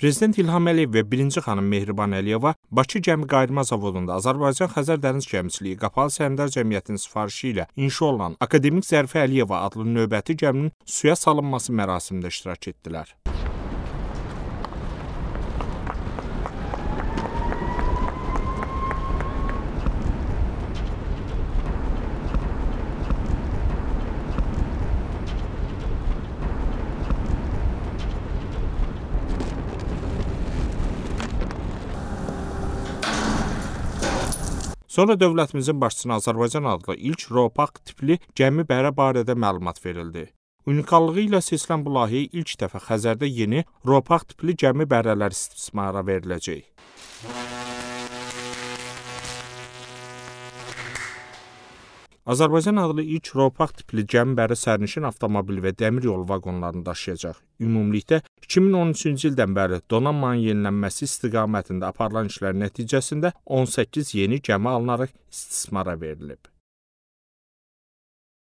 Prezident İlham Əliyev və 1-ci xanım Mehriban Əliyeva Bakı Gəmi Qayırma Zavodunda Azərbaycan-Xəzər Dəniz Gəmiçiliyi Qapalı Səhmdar Cəmiyyətinin sifarişi ilə inşa olunan Akademik Zərfə Əliyeva adlı növbəti gəminin suya salınması mərasimində iştirak etdilər. Sonra dövlətimizin başçısına Azərbaycan adlı ilk ropaq tipli gəmi bərə barədə məlumat verildi. Unikallığı ilə seçilən bu layihə ilk dəfə Xəzərdə yeni ropaq tipli gəmi bərələr istismara veriləcək. Azərbaycan adlı ilk ropaq tipli gəmi bəri sərnişin avtomobili və dəmir yolu vaqonlarını daşıyacaq. Ümumilikdə 2013-cü ildən bəri donanmanın yenilənməsi istiqamətində aparılan işlər nəticəsində 18 yeni gəmi alınaraq istismara verilib.